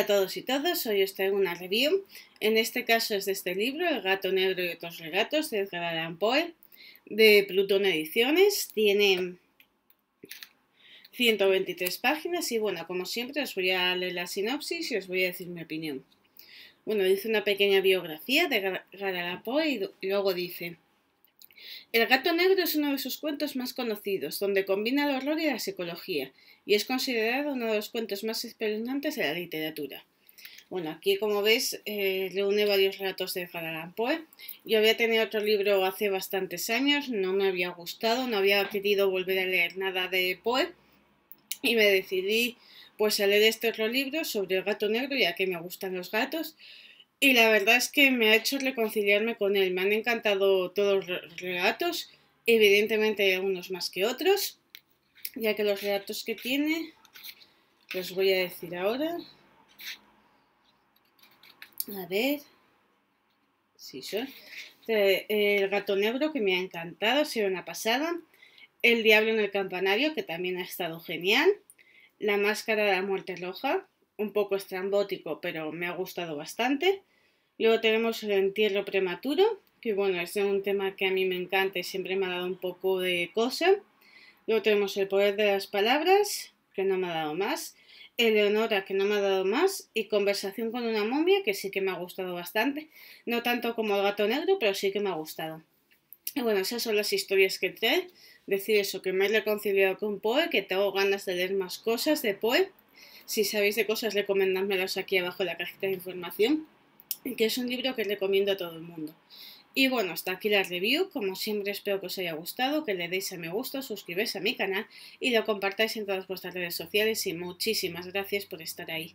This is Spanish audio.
Hola a todos y todas, hoy os traigo una review. En este caso es de este libro, El gato negro y otros regatos, de Edgar Allan Poe, de Plutón Ediciones. Tiene 123 páginas y bueno, como siempre os voy a leer la sinopsis y os voy a decir mi opinión. Bueno, dice una pequeña biografía de Edgar Allan Poe y luego dice... El gato negro es uno de sus cuentos más conocidos, donde combina el horror y la psicología, y es considerado uno de los cuentos más espeluznantes de la literatura. Bueno, aquí como veis eh, le reúne varios relatos de Edgar Poe. Yo había tenido otro libro hace bastantes años, no me había gustado, no había querido volver a leer nada de Poe y me decidí pues a leer este otro libro sobre el gato negro, ya que me gustan los gatos y la verdad es que me ha hecho reconciliarme con él. Me han encantado todos los relatos, evidentemente unos más que otros, ya que los relatos que tiene los voy a decir ahora. A ver. Sí, son. Eh, el gato negro, que me ha encantado, ha sido una pasada. El diablo en el campanario, que también ha estado genial. La máscara de la muerte roja, un poco estrambótico, pero me ha gustado bastante. Luego tenemos el entierro prematuro, que bueno, es un tema que a mí me encanta y siempre me ha dado un poco de cosa. Luego tenemos el poder de las palabras, que no me ha dado más. Eleonora, que no me ha dado más, y Conversación con una momia, que sí que me ha gustado bastante. No tanto como El gato negro, pero sí que me ha gustado. Y bueno, esas son las historias que trae. Decir eso, que me he reconciliado con Poe, que tengo ganas de leer más cosas de Poe. Si sabéis de cosas, recomendadmelos aquí abajo en la cajita de información, que es un libro que recomiendo a todo el mundo. Y bueno, hasta aquí la review. Como siempre, espero que os haya gustado, que le deis a me gusta, suscribáis a mi canal y lo compartáis en todas vuestras redes sociales. Y muchísimas gracias por estar ahí.